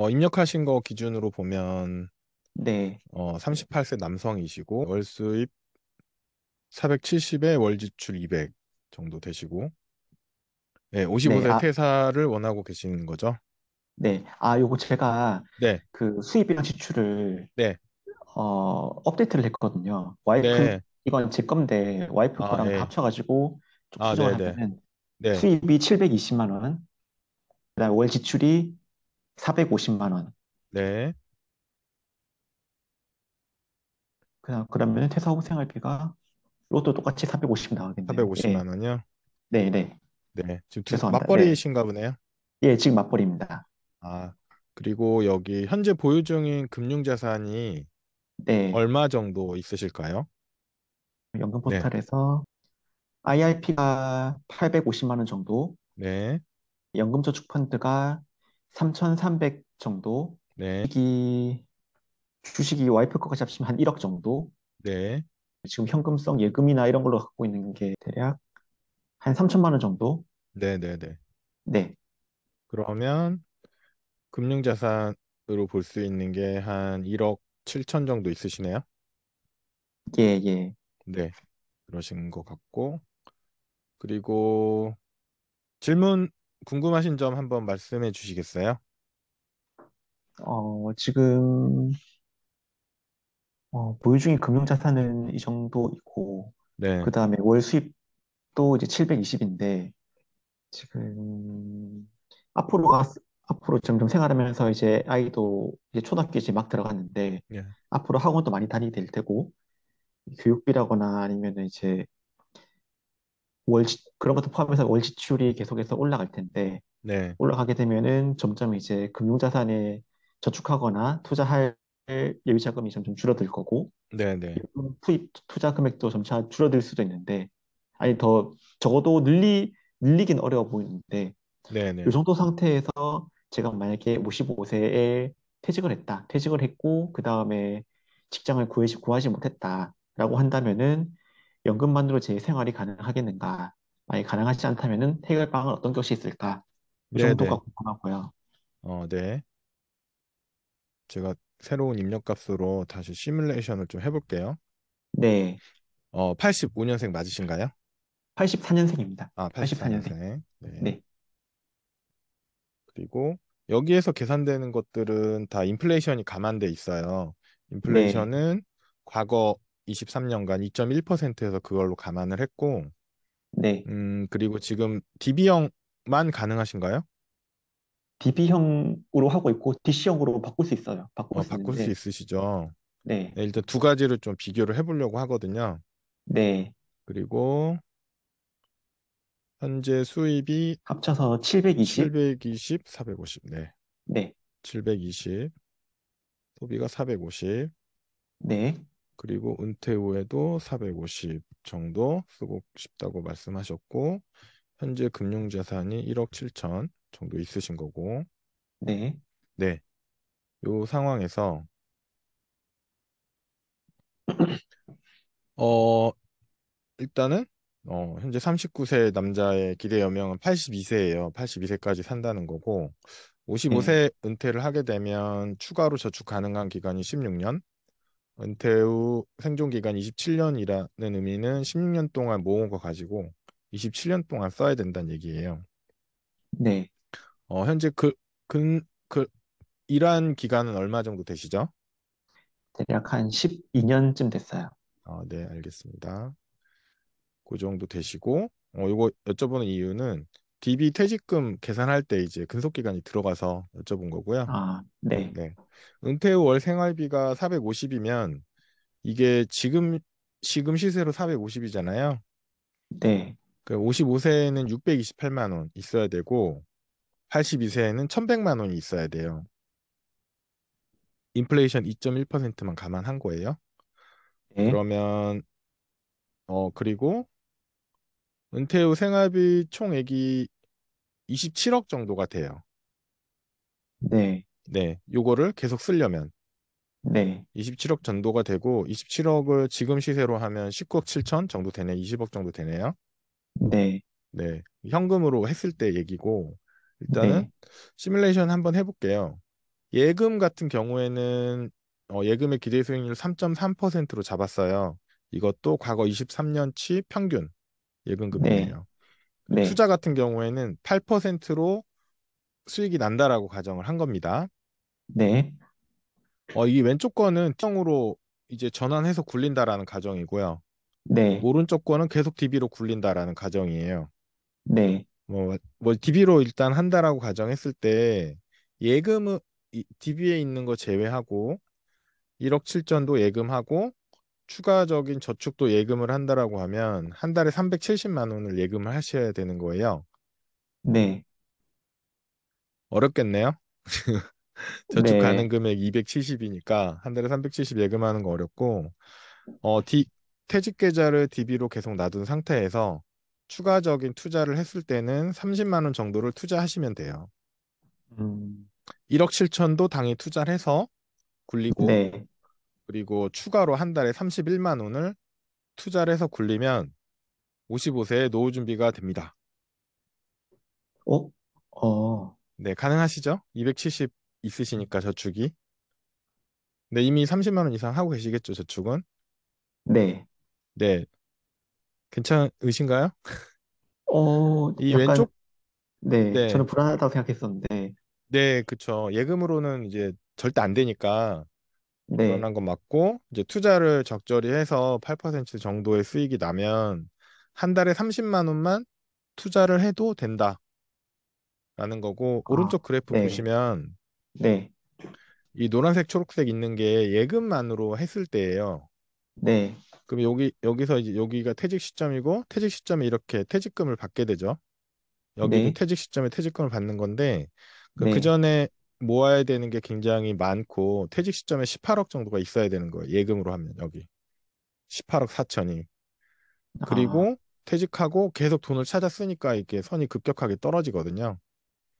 어, 입력하신 거 기준으로 보면 네. 어, 38세 남성이시고 월 수입 470에 월 지출 200 정도 되시고 네, 55세 네, 아, 퇴사를 원하고 계시는 거죠? 네. 아, 요거 제가 네, 그 수입이랑 지출을 네, 어, 업데이트를 했거든요. 와이프 네, 이건 제 건데 와이프 아, 거랑 네, 합쳐가지고 쭉 아, 네, 수정을 네, 하면 네, 수입이 720만 원, 그다음 월 지출이 450만 원. 네. 그냥 그러면 퇴사 후 생활비가 로또 똑같이 450 나가겠네요. 450만 예. 원이요? 네, 네. 네. 지금 두, 죄송합니다. 네. 맞벌이신가 보네요. 예, 지금 맞벌이입니다. 아, 그리고 여기 현재 보유 중인 금융자산이 네. 얼마 정도 있으실까요? 연금 네. 포탈에서 IRP가 850만 원 정도, 네. 연금저축펀드가 3,300 정도. 네. 주식이, 주식이 와이프 거가 잡시면 한 1억 정도. 네. 지금 현금성 예금이나 이런 걸로 갖고 있는 게 대략 한 3천만 원 정도. 네, 네, 네. 네. 그러면 금융자산으로 볼 수 있는 게 한 1억 7천 정도 있으시네요? 예, 예. 네. 그러신 것 같고. 그리고 질문 궁금하신 점 한번 말씀해 주시겠어요? 어, 지금 어, 보유 중인 금융자산은 이정도있고 네. 그 다음에 월 수입도 이제 720인데 지금 앞으로가 앞으로 점점 생활하면서 이제 아이도 이제 초등학교 이제 막 들어갔는데 예. 앞으로 학원도 많이 다니게 될 테고 교육비라거나 아니면 이제 월 그런 것도 포함해서 월지출이 계속해서 올라갈 텐데 네. 올라가게 되면은 점점 이제 금융자산에 저축하거나 투자할 예비 자금이 점점 줄어들 거고 네네. 네. 투입 투자 금액도 점차 줄어들 수도 있는데 아니 더 적어도 늘리 늘리긴 어려워 보이는데 네네. 이 네. 정도 상태에서 제가 만약에 55세에 퇴직을 했다 퇴직을 했고 그 다음에 직장을 구하지, 구하지 못했다라고 한다면은 연금만으로 제 생활이 가능하겠는가? 만약 가능하지 않다면은 해결방은 어떤 것이 있을까? 이 네, 정도가 네. 궁금하고요. 어, 네. 제가 새로운 입력값으로 다시 시뮬레이션을 좀 해볼게요. 네, 어, 85년생 맞으신가요? 84년생입니다. 아, 84년생. 84년생. 네. 네, 그리고 여기에서 계산되는 것들은 다 인플레이션이 감안돼 있어요. 네. 인플레이션은 과거 23년간 2.1%에서 그걸로 감안을 했고 네. 음, 그리고 지금 DB형만 가능하신가요? DB형으로 하고 있고 DC형으로 바꿀 수 있어요. 바꿀 어, 수 바꿀 있수 있으시죠? 네. 네, 일단 두 가지를 좀 비교를 해보려고 하거든요. 네. 그리고 현재 수입이 합쳐서 720, 720, 450. 네. 네. 720. 소비가 450. 네. 그리고 은퇴 후에도 450 정도 쓰고 싶다고 말씀하셨고 현재 금융 자산이 1억 7천 정도 있으신 거고 네. 네. 요 상황에서 어 일단은 어 현재 39세 남자의 기대 여명은 82세예요. 82세까지 산다는 거고 55세 네. 은퇴를 하게 되면 추가로 저축 가능한 기간이 16년 은퇴 후 생존 기간 27년이라는 의미는 16년 동안 모은 거 가지고 27년 동안 써야 된다는 얘기예요. 네. 어, 현재 그, 근, 그, 일한 기간은 얼마 정도 되시죠? 대략 한 12년쯤 됐어요. 아, 네, 알겠습니다. 그 정도 되시고, 어, 이거 여쭤보는 이유는 DB 퇴직금 계산할 때 이제 근속 기간이 들어가서 여쭤본 거고요. 아, 네. 네. 은퇴 후 월 생활비가 450이면 이게 지금 지금 시세로 450이잖아요. 네. 그 55세에는 628만 원 있어야 되고 82세에는 1,100만 원이 있어야 돼요. 인플레이션 2.1%만 감안한 거예요. 네. 그러면 어 그리고 은퇴 후 생활비 총액이 27억 정도가 돼요. 네. 네, 요거를 계속 쓰려면 네. 27억 정도가 되고 27억을 지금 시세로 하면 19억 7천 정도 되네, 20억 정도 되네요. 네. 네, 현금으로 했을 때 얘기고 일단은 네. 시뮬레이션 한번 해볼게요. 예금 같은 경우에는 어, 예금의 기대 수익률 3.3%로 잡았어요. 이것도 과거 23년치 평균 예금금리예요. 네. 네. 투자 같은 경우에는 8%로 수익이 난다라고 가정을 한 겁니다. 네. 어, 이 왼쪽 거는 평으로 이제 전환해서 굴린다라는 가정이고요. 네. 오른쪽 거는 계속 DB로 굴린다라는 가정이에요. 네. 뭐, 뭐 DB로 일단 한다라고 가정했을 때 예금은 DB에 있는 거 제외하고 1억 7천도 예금하고 추가적인 저축도 예금을 한다라고 하면 한 달에 370만 원을 예금을 하셔야 되는 거예요. 네. 어렵겠네요. 저축 네. 가능 금액 270이니까 한 달에 370 예금하는 거 어렵고 어, 디, 퇴직 계좌를 DB로 계속 놔둔 상태에서 추가적인 투자를 했을 때는 30만 원 정도를 투자하시면 돼요. 음. 1억 7천도 당일 투자를 해서 굴리고 네. 그리고 추가로 한 달에 31만 원을 투자를 해서 굴리면 55세에 노후 준비가 됩니다. 어? 어. 네, 가능하시죠? 270 있으시니까 저축이. 네, 이미 30만 원 이상 하고 계시겠죠, 저축은? 네. 네. 괜찮으신가요? 어, 이 약간, 왼쪽 네. 네. 저는 불안하다고 생각했었는데. 네, 그쵸. 예금으로는 이제 절대 안 되니까 네. 불어건 맞고 이제 투자를 적절히 해서 8% 정도의 수익이 나면 한 달에 30만 원만 투자를 해도 된다라는 거고 아, 오른쪽 그래프 네. 보시면 네. 이 노란색 초록색 있는 게 예금만으로 했을 때예요. 네. 그럼 여기 여기서 이제 여기가 퇴직 시점이고 퇴직 시점에 이렇게 퇴직금을 받게 되죠. 여기도 네. 퇴직 시점에 퇴직금을 받는 건데 그, 네. 그 전에 모아야 되는 게 굉장히 많고 퇴직 시점에 18억 정도가 있어야 되는 거예요. 예금으로 하면 여기 18억 4천이 그리고 아. 퇴직하고 계속 돈을 찾아 쓰니까 이게 선이 급격하게 떨어지거든요.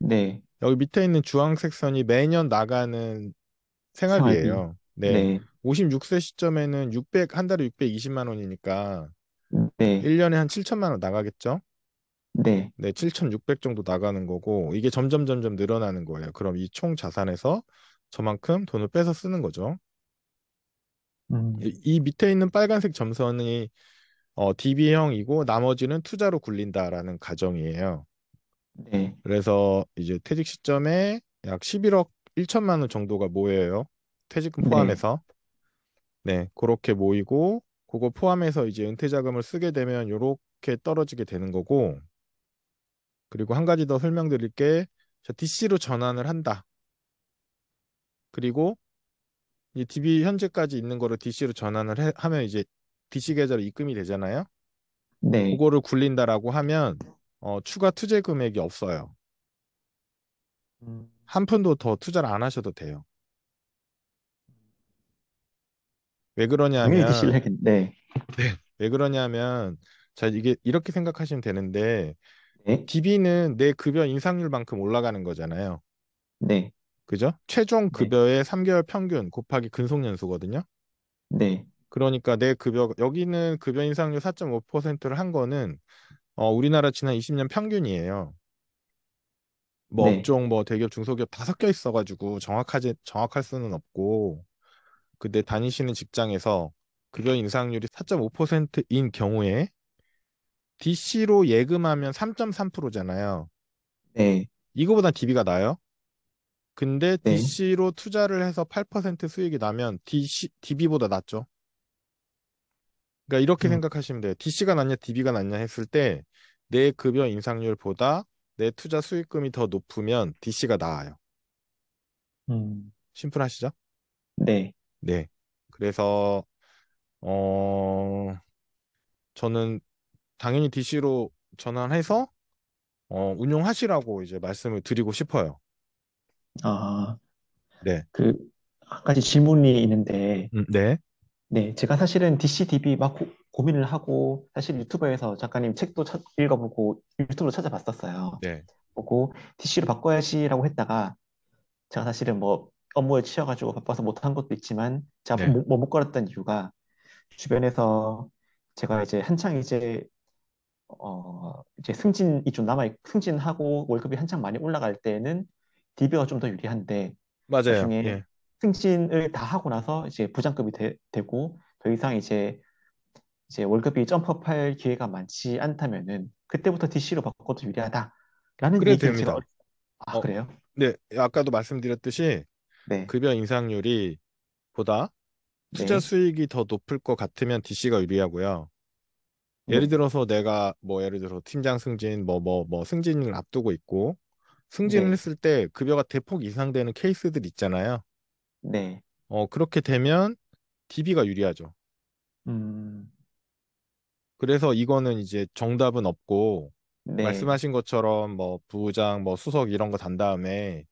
네. 여기 밑에 있는 주황색 선이 매년 나가는 생활비예요. 네. 네. 56세 시점에는 600 한 달에 620만 원이니까 네. 1년에 한 7천만 원 나가겠죠? 네. 네, 7,600 정도 나가는 거고 이게 점점 점점 늘어나는 거예요. 그럼 이 총 자산에서 저만큼 돈을 빼서 쓰는 거죠. 음. 이, 밑에 있는 빨간색 점선이 어, DB형이고 나머지는 투자로 굴린다라는 가정이에요. 네. 그래서 이제 퇴직 시점에 약 11억 1천만 원 정도가 모여요. 퇴직금 네. 포함해서. 네, 그렇게 모이고 그거 포함해서 이제 은퇴 자금을 쓰게 되면 요렇게 떨어지게 되는 거고 그리고 한 가지 더 설명드릴 게 DC로 전환을 한다. 그리고 이 DB 현재까지 있는 거를 DC로 전환을 해, 하면 이제 DC 계좌로 입금이 되잖아요. 네. 그거를 굴린다라고 하면 어, 추가 투자 금액이 없어요. 한 푼도 더 투자를 안 하셔도 돼요. 왜 그러냐면 네. 네. 왜 그러냐면 자 이게 이렇게 생각하시면 되는데 네. DB는 내 급여 인상률만큼 올라가는 거잖아요. 네. 그죠? 최종 네. 급여의 3개월 평균 곱하기 근속 연수거든요. 네. 그러니까 내 급여 여기는 급여 인상률 4.5%를 한 거는 어, 우리나라 지난 20년 평균이에요. 뭐 네. 업종 뭐 대기업 중소기업 다 섞여 있어가지고 정확하지 정확할 수는 없고 근데 다니시는 직장에서 급여 인상률이 4.5%인 경우에 DC로 예금하면 3.3%잖아요. 네. 이거보다 DB가 나아요? 근데 네. DC로 투자를 해서 8% 수익이 나면 DC, DB보다 낫죠. 그러니까 이렇게 음. 생각하시면 돼요. DC가 낫냐, DB가 낫냐 했을 때 내 급여 인상률보다 내 투자 수익금이 더 높으면 DC가 나아요. 음. 심플하시죠? 네. 네. 그래서 어 저는 당연히 DC로 전환해서 어, 운용하시라고 이제 말씀을 드리고 싶어요. 아, 네. 그, 한 가지 질문이 있는데, 음, 네. 네, 제가 사실은 DCDB 막 고, 민을 하고, 사실 유튜브에서 작가님 책도 찾- 읽어보고, 유튜브로 찾아봤었어요. 네. 보고, DC로 바꿔야지라고 했다가, 제가 사실은 뭐 업무에 치여가지고 바빠서 못한 것도 있지만, 제가 네. 못, 못 걸었던 이유가, 주변에서 제가 이제 한창 이제 어, 이제 승진이 좀 남아 승진하고 월급이 한창 많이 올라갈 때는 디비가 좀 더 유리한데 맞아요. 나중에 예. 승진을 다 하고 나서 이제 부장급이 되, 고더 이상 이제 이제 월급이 점프할 기회가 많지 않다면은 그때부터 DC로 바꿔도 유리하다라는 그래도 얘기를 됩니다. 제아 어, 그래요? 네 아까도 말씀드렸듯이 네. 급여 인상률이 보다 투자 네. 수익이 더 높을 것 같으면 DC가 유리하고요. 뭐 예를 들어서 내가 뭐 예를 들어 팀장 승진 뭐 뭐뭐 뭐, 뭐 승진을 앞두고 있고 승진을 네. 했을 때 급여가 대폭 이상되는 케이스들 있잖아요. 네. 어 그렇게 되면 DB가 유리하죠. 음. 그래서 이거는 이제 정답은 없고 네. 말씀하신 것처럼 뭐 부장 뭐 수석 이런 거 단 다음에 네.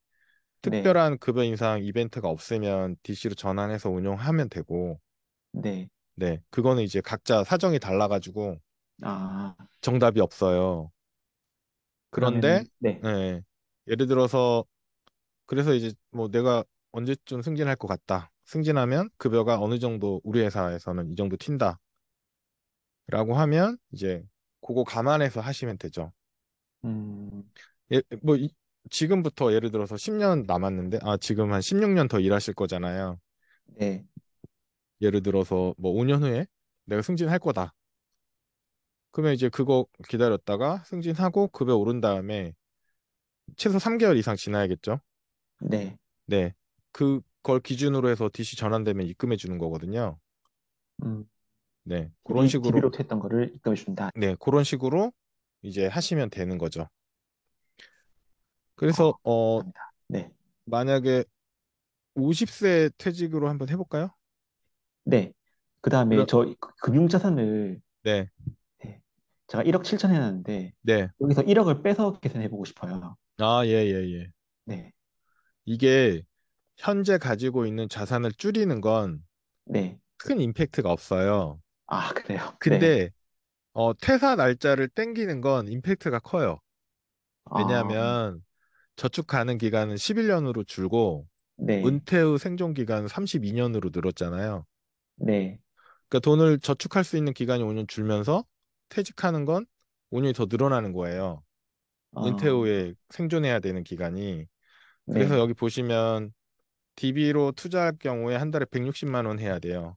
특별한 네. 급여 인상 이벤트가 없으면 DC로 전환해서 운영하면 되고 네. 네. 그거는 이제 각자 사정이 달라 가지고 아. 정답이 없어요. 그런데 그러면은 네. 예, 예를 들어서 그래서 이제 뭐 내가 언제쯤 승진할 것 같다. 승진하면 급여가 어느 정도 우리 회사에서는 이 정도 튄다. 라고 하면 이제 그거 감안해서 하시면 되죠. 음. 예, 뭐 이- 지금부터 예를 들어서 10년 남았는데 아 지금 한 16년 더 일하실 거잖아요. 네. 예를 들어서 뭐 5년 후에 내가 승진할 거다. 그러면 이제 그거 기다렸다가 승진하고 급에 오른 다음에 최소 3개월 이상 지나야겠죠? 네. 네. 그걸 기준으로 해서 DC 전환되면 입금해 주는 거거든요. 음. 네. 그 그런 식으로. 비롯했던 거를 입금해 준다. 네. 그런 식으로 이제 하시면 되는 거죠. 그래서, 어, 어 감 네. 만약에 50세 퇴직으로 한번 해볼까요? 네. 그다음에 그럼- 저 그 금융자산을 네. 제가 1억 7천 해놨는데 네. 여기서 1억을 빼서 계산해보고 싶어요. 아, 예, 예, 예. 네. 이게 현재 가지고 있는 자산을 줄이는 건 네. 임팩트가 없어요. 아, 그래요? 네. 근데 네. 어, 퇴사 날짜를 땡기는 건 임팩트가 커요. 아. 왜냐하면 아... 저축 가는 기간은 11년으로 줄고 네. 은퇴 후 생존 기간은 32년으로 늘었잖아요. 네. 그러니까 돈을 저축할 수 있는 기간이 5년 줄면서 퇴직하는 건 5년이 더 늘어나는 거예요. 아. 은퇴 후에 생존해야 되는 기간이. 네. 그래서 네. 여기 보시면 DB로 투자할 경우에 한 달에 160만 원 해야 돼요.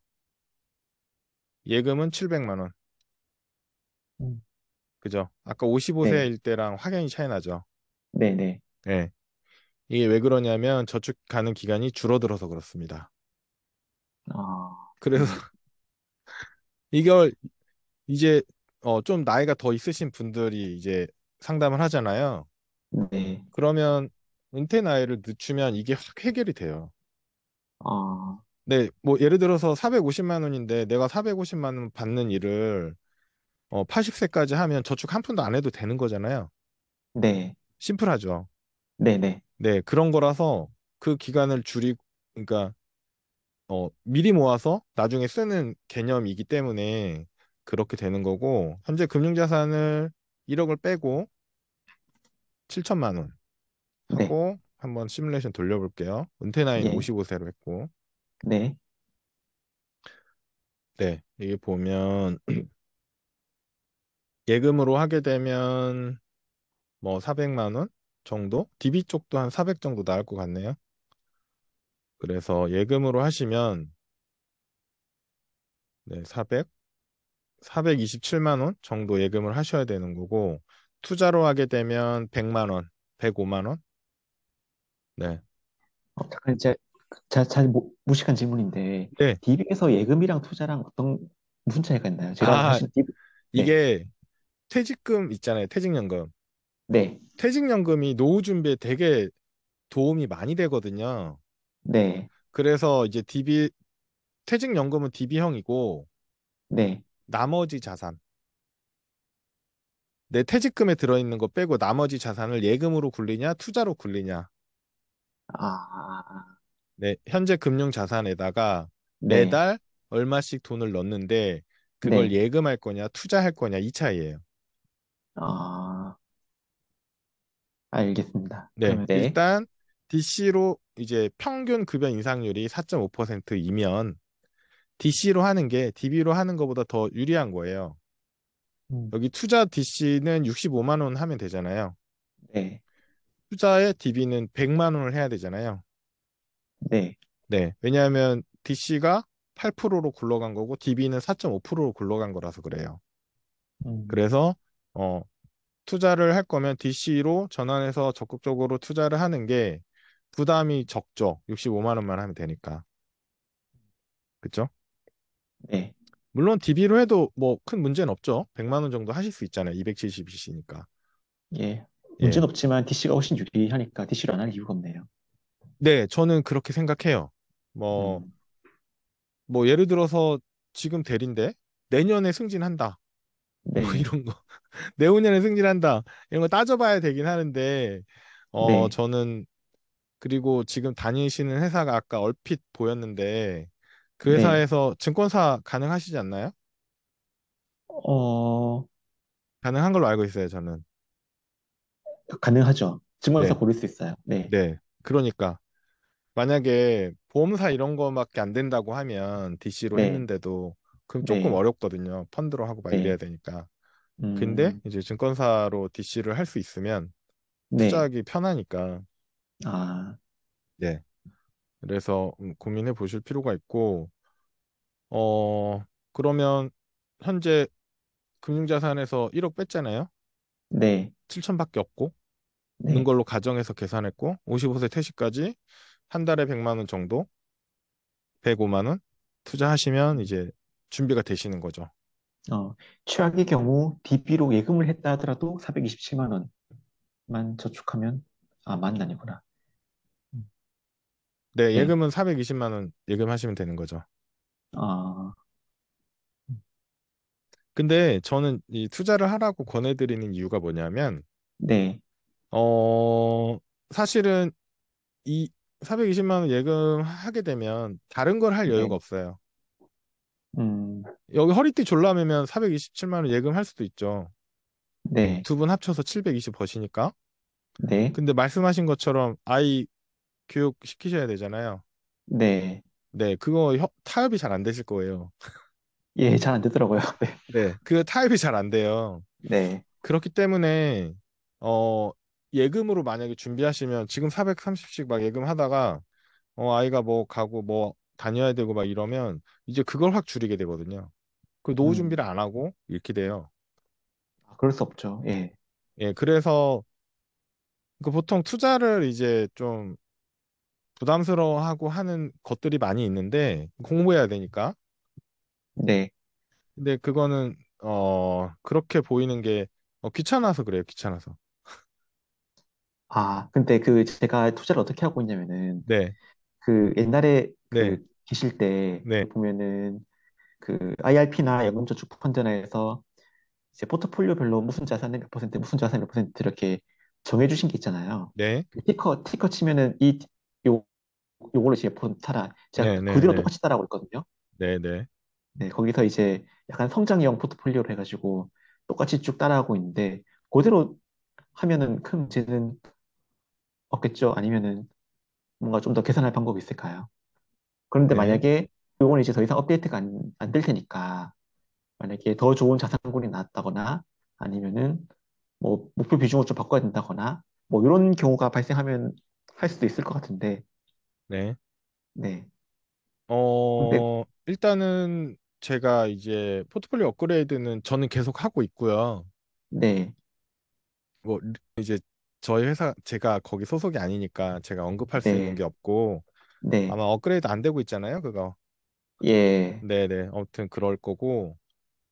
예금은 700만 원. 음. 그죠? 아까 55세일 네. 때랑 확연히 차이 나죠. 네네. 네. 네. 예. 이게 왜 그러냐면 저축 가는 기간이 줄어들어서 그렇습니다. 아. 그래서 이걸 이제 어, 좀 나이가 더 있으신 분들이 이제 상담을 하잖아요. 네. 그러면 은퇴 나이를 늦추면 이게 확 해결이 돼요. 아, 네, 뭐 예를 들어서 450만 원인데 내가 450만 원 받는 일을 어, 80세까지 하면 저축 한 푼도 안 해도 되는 거잖아요. 네. 심플하죠. 네네. 네. 네, 그런 거라서 그 기간을 줄이 그러니까 어, 미리 모아서 나중에 쓰는 개념이기 때문에 그렇게 되는 거고 현재 금융자산을 1억을 빼고 7천만 원 네. 하고 네. 한번 시뮬레이션 돌려볼게요. 은퇴 나이 예. 55세로 했고 네. 네, 이게 보면 예금으로 하게 되면 뭐 400만 원 정도? DB 쪽도 한 400 정도 나올 것 같네요. 그래서 예금으로 하시면 네, 400 427만 원 정도 예금을 하셔야 되는 거고 투자로 하게 되면 100만 원, 105만 원? 네. 어, 잠깐 이제 자, 잘 모, 뭐, 무식한 질문인데 네. d 에서 예금이랑 투자랑 어떤 무슨 차이가 있나요? 제가 아, 사실 d 네. 이게 퇴직금 있잖아요. 퇴직연금. 네. 퇴직연금이 노후 준비에 되게 도움이 많이 되거든요. 네. 그래서 이제 DB 퇴직연금은 DB형이고 네. 나머지 자산 내 퇴직금에 들어있는 거 빼고 나머지 자산을 예금으로 굴리냐 투자로 굴리냐 아, 네, 현재 금융 자산에다가 네. 매달 얼마씩 돈을 넣는데 그걸 네, 예금할 거냐 투자할 거냐 이 차이예요. 아, 알겠습니다. 네, 네, 일단 DC로 이제 평균 급여 인상률이 4.5%이면 DC로 하는 게 DB로 하는 것보다 더 유리한 거예요. 음. 여기 투자 DC는 65만 원 하면 되잖아요. 네. 투자의 DB는 100만 원을 해야 되잖아요. 네. 네. 왜냐하면 DC가 8%로 굴러간 거고 DB는 4.5%로 굴러간 거라서 그래요. 음. 그래서 어 투자를 할 거면 DC로 전환해서 적극적으로 투자를 하는 게 부담이 적죠. 65만 원만 하면 되니까. 그렇죠? 네. 물론 DB로 해도 뭐 큰 문제는 없죠. 100만 원 정도 하실 수 있잖아요. 270이시니까. 예. 예. 문제는 없지만 DC가 훨씬 유리하니까 DC로 안할 이유가 없네요. 네, 저는 그렇게 생각해요. 뭐, 음. 뭐 예를 들어서 지금 대리인데 내년에 승진한다. 뭐 네. 이런 거. 내후년에 승진한다. 이런 거 따져봐야 되긴 하는데, 어, 네. 저는 그리고 지금 다니시는 회사가 아까 얼핏 보였는데, 그 네. 회사에서 증권사 가능하시지 않나요? 어, 가능한 걸로 알고 있어요, 저는. 가능하죠. 증권사 네, 고를 수 있어요. 네. 네. 그러니까 만약에 보험사 이런 거밖에 안 된다고 하면 DC로 네. 했는데도 그럼 네. 조금 네. 어렵거든요. 펀드로 하고 막 네. 이래야 되니까. 근데 음. 이제 증권사로 DC를 할 수 있으면 네. 투자하기 편하니까. 아, 네. 그래서 음, 고민해 보실 필요가 있고, 어, 그러면 현재 금융자산에서 1억 뺐잖아요? 네. 7천밖에 없고, 네. 있는 걸로 가정해서 계산했고, 55세 퇴시까지 한 달에 100만 원 정도, 105만 원 투자하시면 이제 준비가 되시는 거죠. 어, 최악의 경우 DB로 예금을 했다 하더라도 427만 원만 저축하면 아, 만난이구나. 네, 네, 예금은 420만 원 예금하시면 되는 거죠. 아, 근데 저는 이 투자를 하라고 권해드리는 이유가 뭐냐면, 네. 어, 사실은 이 420만 원 예금 하게 되면 다른 걸할 네. 여유가 없어요. 음. 여기 허리띠 졸라매면 427만 원 예금 할 수도 있죠. 네. 두 분 합쳐서 720 버시니까. 네. 근데 말씀하신 것처럼 아이 교육시키셔야 되잖아요. 네. 네, 그거 협, 타협이 잘 안 되실 거예요. 예, 잘 안 되더라고요. 네. 네, 그 타협이 잘 안 돼요. 네. 그렇기 때문에 어 예금으로 만약에 준비하시면 지금 430씩 막 예금하다가 어 아이가 뭐 가고 뭐 다녀야 되고 막 이러면 이제 그걸 확 줄이게 되거든요. 그 노후 음. 준비를 안 하고 이렇게 돼요. 아, 그럴 수 없죠. 예. 예, 그래서 그 보통 투자를 이제 좀 부담스러워하고 하는 것들이 많이 있는데 공부해야 되니까. 네. 근데 그거는 어 그렇게 보이는 게 어, 귀찮아서 그래요. 귀찮아서. 아, 근데 그 제가 투자를 어떻게 하고 있냐면은 네. 그 옛날에 그 네. 그 계실 때 네. 그 보면은 그 IRP나 연금저축펀드나 에서 이제 포트폴리오별로 무슨 자산의 몇 퍼센트, 무슨 자산의 몇 퍼센트 이렇게 정해주신 게 있잖아요. 네. 그 티커, 티커 치면은 이 요, 요걸로 이제 본타라 제가 네네 그대로 네, 똑같이 네. 따라하고 있거든요. 네네. 네. 네, 거기서 이제 약간 성장형 포트폴리오를 해가지고 똑같이 쭉 따라하고 있는데 그대로 하면은 큰 문제는 없겠죠? 아니면은 뭔가 좀 더 개선할 방법이 있을까요? 그런데 네. 만약에 요건 이제 더 이상 업데이트가 안, 안 될 테니까 만약에 더 좋은 자산군이 나왔다거나 아니면은 뭐 목표 비중을 좀 바꿔야 된다거나 뭐 이런 경우가 발생하면 할 수도 있을 것 같은데. 네. 네. 어, 근데, 일단은 제가 이제 포트폴리오 업그레이드는 저는 계속 하고 있고요. 네. 뭐 이제 저희 회사 제가 거기 소속이 아니니까 제가 언급할 수 네. 있는 게 없고 네. 아마 업그레이드 안 되고 있잖아요, 그거. 예. 네네. 아무튼 그럴 거고.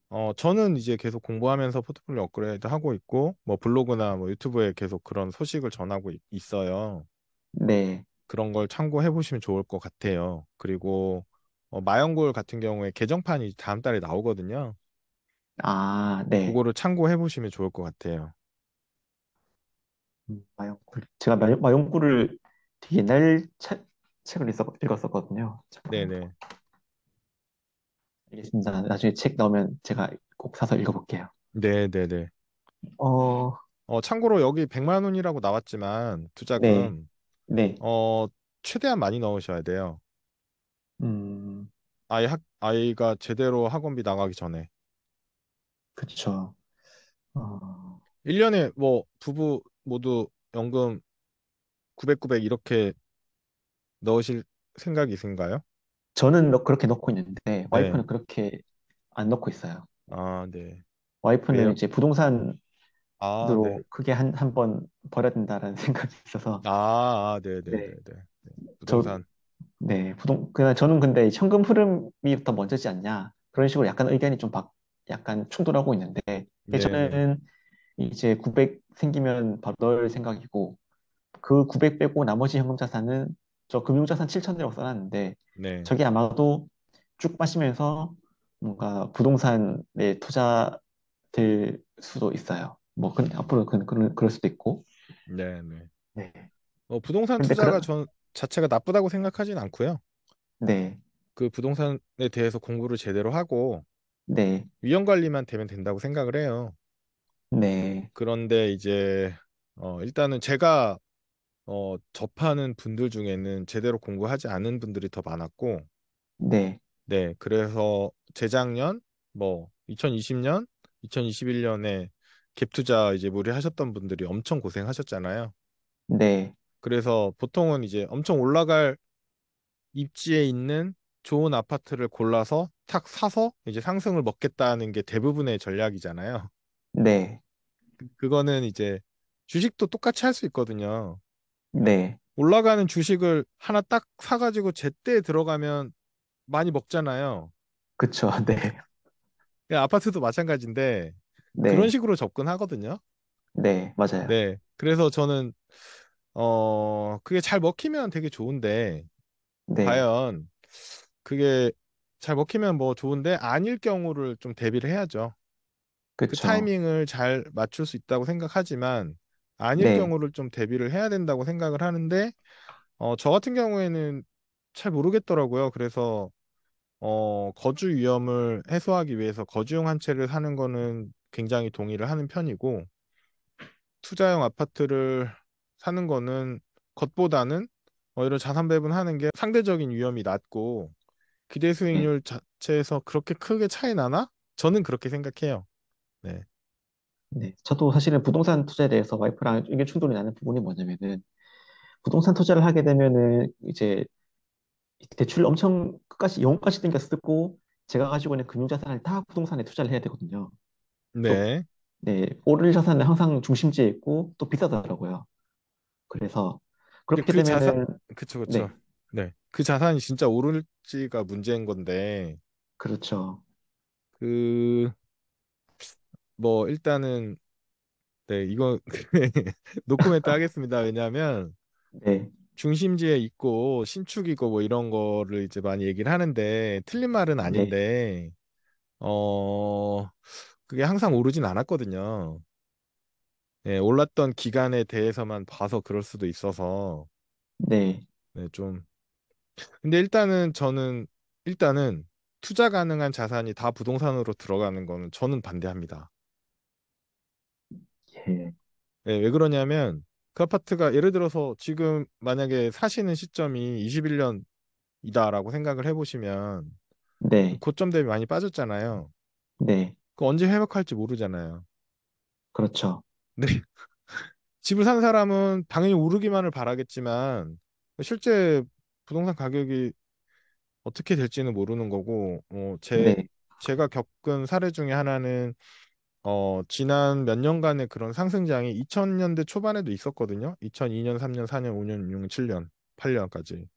어, 저는 이제 계속 공부하면서 포트폴리오 업그레이드 하고 있고, 뭐 블로그나 뭐 유튜브에 계속 그런 소식을 전하고 있, 어요 네. 그런 걸 참고해 보시면 좋을 것 같아요. 그리고 어, 마영골 같은 경우에 개정판이 다음 달에 나오거든요. 아, 네. 그거를 참고해 보시면 좋을 것 같아요. 음, 마영골 제가 마, 마영꿀을 되게 옛날 책, 책을 있었, 읽었었거든요. 네네. 알겠습니다. 나중에 책 나오면 제가 꼭 사서 읽어볼게요. 네네네. 어, 어, 참고로 여기 100만 원이라고 나왔지만 투자금 네. 어, 최대한 많이 넣으셔야 돼요. 음. 아이 학, 아이가 제대로 학원비 나가기 전에. 그쵸. 어, 1년에 뭐 부부 모두 연금 900, 900 이렇게 넣으실 생각이신가요? 저는 그렇게 넣고 있는데, 네. 와이프는 그렇게 안 넣고 있어요. 아, 네. 와이프는 매연, 이제 부동산 아, 네. 그게 한 한번 버려야 된다라는 생각이 있어서 아, 아, 네, 네, 네, 네, 네. 저 부동산. 네 부동 그냥 저는 근데 현금 흐름이 더 먼저지 않냐 그런 식으로 약간 의견이 좀 박, 약간 충돌하고 있는데 네, 네. 저는 이제 900 생기면 바로 넣을 생각이고 그 900 빼고 나머지 현금 자산은 저 금융자산 7천대라고 써놨는데 네. 저게 아마도 쭉 빠지면서 뭔가 부동산에 투자될 수도 있어요. 뭐 그, 앞으로 그, 그, 그럴 수도 있고. 네, 네. 네. 어, 부동산 투자가 그런... 전 자체가 나쁘다고 생각하진 않고요. 네. 그 부동산에 대해서 공부를 제대로 하고 네. 위험 관리만 되면 된다고 생각을 해요. 네. 그런데 이제 어, 일단은 제가 어, 접하는 분들 중에는 제대로 공부하지 않은 분들이 더 많았고 네. 네. 그래서 재작년 뭐 2020년, 2021년에 갭 투자 이제 무리하셨던 분들이 엄청 고생하셨잖아요. 네. 그래서 보통은 이제 엄청 올라갈 입지에 있는 좋은 아파트를 골라서 탁 사서 이제 상승을 먹겠다는 게 대부분의 전략이잖아요. 네. 그, 그거는 이제 주식도 똑같이 할 수 있거든요. 네. 올라가는 주식을 하나 딱 사가지고 제때 들어가면 많이 먹잖아요. 그쵸, 네. 그 아파트도 마찬가지인데 네. 그런 식으로 접근하거든요. 네, 맞아요. 네. 그래서 저는 어 그게 잘 먹히면 되게 좋은데 네. 과연 그게 잘 먹히면 뭐 좋은데 아닐 경우를 좀 대비를 해야죠. 그 그쵸. 그 타이밍을 잘 맞출 수 있다고 생각하지만 아닐 네. 경우를 좀 대비를 해야 된다고 생각을 하는데 어, 저 같은 경우에는 잘 모르겠더라고요. 그래서 어, 거주 위험을 해소하기 위해서 거주용 한 채를 사는 거는 굉장히 동의를 하는 편이고 투자형 아파트를 사는 거는 겉보다는 오히려 자산 배분하는 게 상대적인 위험이 낮고 기대 수익률 자체에서 그렇게 크게 차이 나나? 저는 그렇게 생각해요. 네. 네, 저도 사실은 부동산 투자에 대해서 와이프랑 의견 충돌이 나는 부분이 뭐냐면은 부동산 투자를 하게 되면은 이제 대출 엄청 끝까지 영까지 땡겨쓰고 제가 가지고 있는 금융자산을 다 부동산에 투자를 해야 되거든요. 네. 네, 오를 자산은 항상 중심지에 있고 또 비싸더라고요. 그래서 근데 그렇게 그 자산, 되면은 그쵸, 그쵸. 네, 네. 그 자산이 진짜 오를지가 문제인 건데, 그렇죠. 그, 뭐, 일단은, 네, 이거, 노코멘트 하겠습니다. 왜냐하면, 네, 중심지에 있고, 신축이고, 뭐, 이런 거를 이제 많이 얘기를 하는데, 틀린 말은 네, 아닌데, 어, 그게 항상 오르진 않았거든요. 예, 올랐던 기간에 대해서만 봐서 그럴 수도 있어서 네. 네, 좀 근데 일단은 저는 일단은 투자 가능한 자산이 다 부동산으로 들어가는 거는 저는 반대합니다. 예. 네, 왜 그러냐면 그 아파트가 예를 들어서 지금 만약에 사시는 시점이 21년이다라고 생각을 해보시면 네. 그 고점 대비 많이 빠졌잖아요. 네. 그 언제 회복할지 모르잖아요. 그렇죠. 네. 집을 산 사람은 당연히 오르기만을 바라겠지만 실제 부동산 가격이 어떻게 될지는 모르는 거고 어, 제 네. 제가 겪은 사례 중에 하나는 어, 지난 몇 년간의 그런 상승장이 2000년대 초반에도 있었거든요. 2002년, 3년, 4년, 5년, 6년, 7년, 8년까지.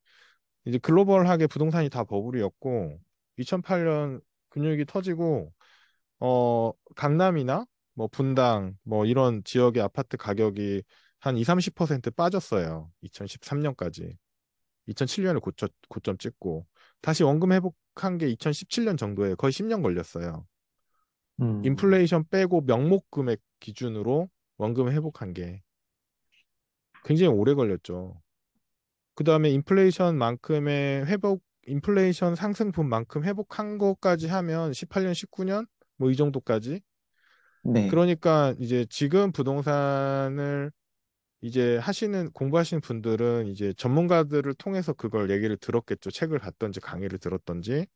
이제 글로벌하게 부동산이 다 버블이었고 2008년 근육이 터지고 어 강남이나 뭐 분당 뭐 이런 지역의 아파트 가격이 한 2, 30% 빠졌어요. 2013년까지. 2007년에 고점, 고점 찍고 다시 원금 회복한 게 2017년 정도에 거의 10년 걸렸어요. 음. 인플레이션 빼고 명목 금액 기준으로 원금 회복한 게 굉장히 오래 걸렸죠. 그 다음에 인플레이션만큼의 회복, 인플레이션 상승분만큼 회복한 것까지 하면 18년, 19년 뭐이 정도까지. 네. 그러니까 이제 지금 부동산을 이제 하시는 공부하시는 분들은 이제 전문가들을 통해서 그걸 얘기를 들었겠죠. 책을 봤던지 강의를 들었던지.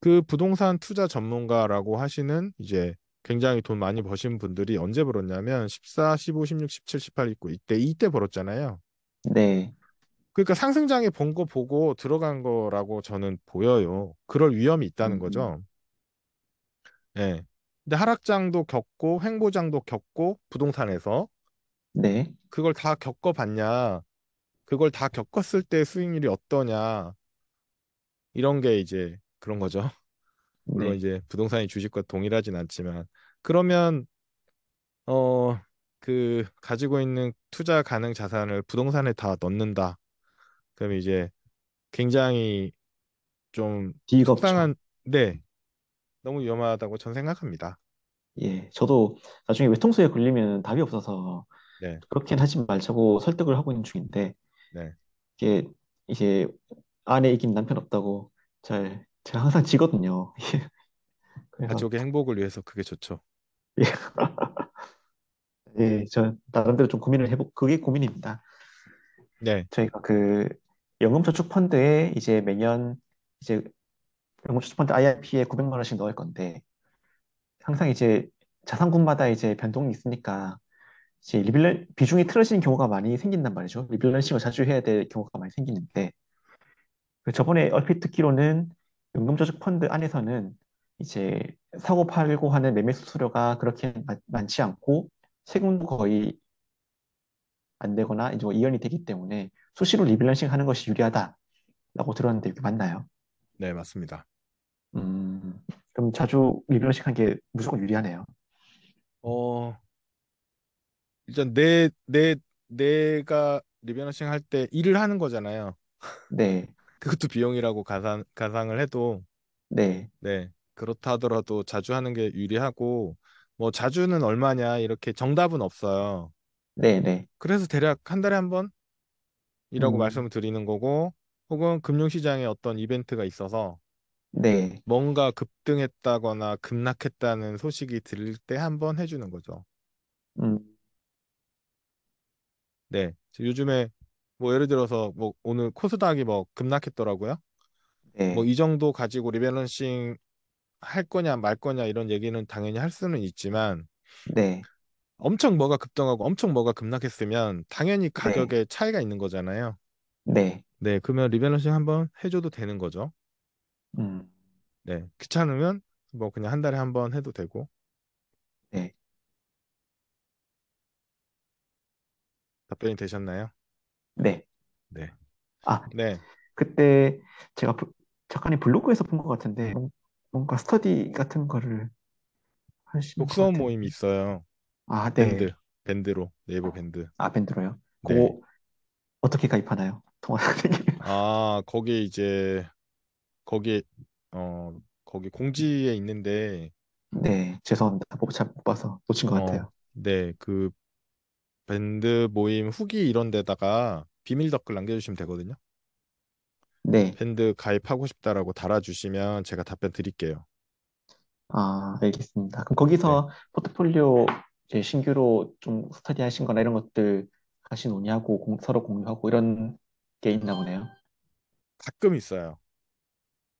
그 부동산 투자 전문가라고 하시는 이제 굉장히 돈 많이 버신 분들이 언제 벌었냐면 14, 15, 16, 17, 18 있고 이때 이때 벌었잖아요. 네. 그러니까 상승장에 본 거 보고 들어간 거라고 저는 보여요. 그럴 위험이 있다는 음. 거죠. 예. 근데 하락장도 겪고 횡보장도 겪고 부동산에서 네. 그걸 다 겪어봤냐? 그걸 다 겪었을 때 수익률이 어떠냐? 이런 게 이제 그런 거죠. 네. 물론 네. 이제 부동산이 주식과 동일하진 않지만 그러면 어 그 가지고 있는 투자 가능 자산을 부동산에 다 넣는다. 그럼 이제 굉장히 좀 비겁죠. 속상한 네 너무 위험하다고 전 생각합니다. 예, 저도 나중에 외통수에 걸리면 답이 없어서 네, 그렇긴 하지 말자고 설득을 하고 있는 중인데 네, 이게 이제 아내 이긴 남편 없다고 잘 제가 항상 지거든요. 가족의 행복을 위해서 그게 좋죠. 예, 예, 저 나름대로 좀 고민을 해보 그게 고민입니다. 네, 저희가 그 연금저축펀드에 이제 매년 이제 연금저축 펀드 IRP에 900만 원씩 넣을 건데 항상 이제 자산군마다 이제 변동이 있으니까 이제 리빌런 비중이 틀어지는 경우가 많이 생긴단 말이죠. 리빌런싱을 자주 해야 될 경우가 많이 생기는데 그 저번에 얼핏 듣기로는 연금저축 펀드 안에서는 이제 사고 팔고 하는 매매 수수료가 그렇게 많지 않고 세금도 거의 안 되거나 이제 뭐 이연이 되기 때문에 수시로 리밸런싱 하는 것이 유리하다라고 들었는데 이게 맞나요? 네, 맞습니다. 음, 그럼 자주 리뷰어식 한게 무조건 유리하네요. 어, 일단 내, 내, 내가 리뷰어할때 일을 하는 거잖아요. 네, 그것도 비용이라고 가산, 가상을 해도, 네, 네, 그렇다 하더라도 자주 하는 게 유리하고, 뭐 자주는 얼마냐, 이렇게 정답은 없어요. 네, 네. 그래서 대략 한 달에 한 번이라고 음. 말씀을 드리는 거고, 혹은 금융시장에 어떤 이벤트가 있어서 네. 뭔가 급등했다거나 급락했다는 소식이 들릴 때 한번 해주는 거죠. 음. 네. 요즘에 뭐 예를 들어서 뭐 오늘 코스닥이 뭐 급락했더라고요. 네. 뭐이 정도 가지고 리밸런싱 할 거냐 말 거냐 이런 얘기는 당연히 할 수는 있지만 네. 엄청 뭐가 급등하고 엄청 뭐가 급락했으면 당연히 네. 가격에 차이가 있는 거잖아요. 네. 네, 그러면 리밸런싱 한번 해줘도 되는 거죠. 음. 네, 귀찮으면 뭐 그냥 한 달에 한번 해도 되고. 네. 답변이 되셨나요? 네. 네. 아, 네. 그때 제가 부- 작가님 블로그에서 본 것 같은데 뭔- 가 스터디 같은 거를 하신 것 독서 같은. 모임 있어요. 아, 네. 밴드, 밴드로 네이버 밴드. 아, 밴드로요. 네. 그거 어떻게 가입하나요? 동아아 거기 이제 거기 어 거기 공지에 있는데 네, 죄송합니다. 못, 잘못 봐서 놓친 것 어, 같아요. 네, 그 밴드 모임 후기 이런 데다가 비밀 댓글 남겨주시면 되거든요. 네, 밴드 가입하고 싶다라고 달아주시면 제가 답변 드릴게요. 아, 알겠습니다. 그럼 거기서 네. 포트폴리오 신규로 좀 스터디 하신 거나 이런 것들 하이 논의하고 공- 서로 공유하고 이런 게 있나 보네요. 가끔 있어요.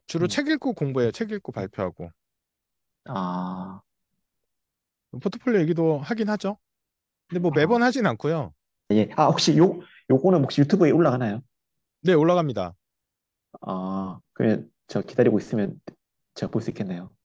주로 음. 책 읽고 공부해요. 책 읽고 발표하고. 아, 포트폴리오 얘기도 하긴 하죠. 근데 뭐 아. 매번 아, 하진 않고요. 예. 아, 혹시 요, 요거는 혹시 유튜브에 올라가나요? 네, 올라갑니다. 아, 그러저 기다리고 있으면 제가 볼 수 있겠네요.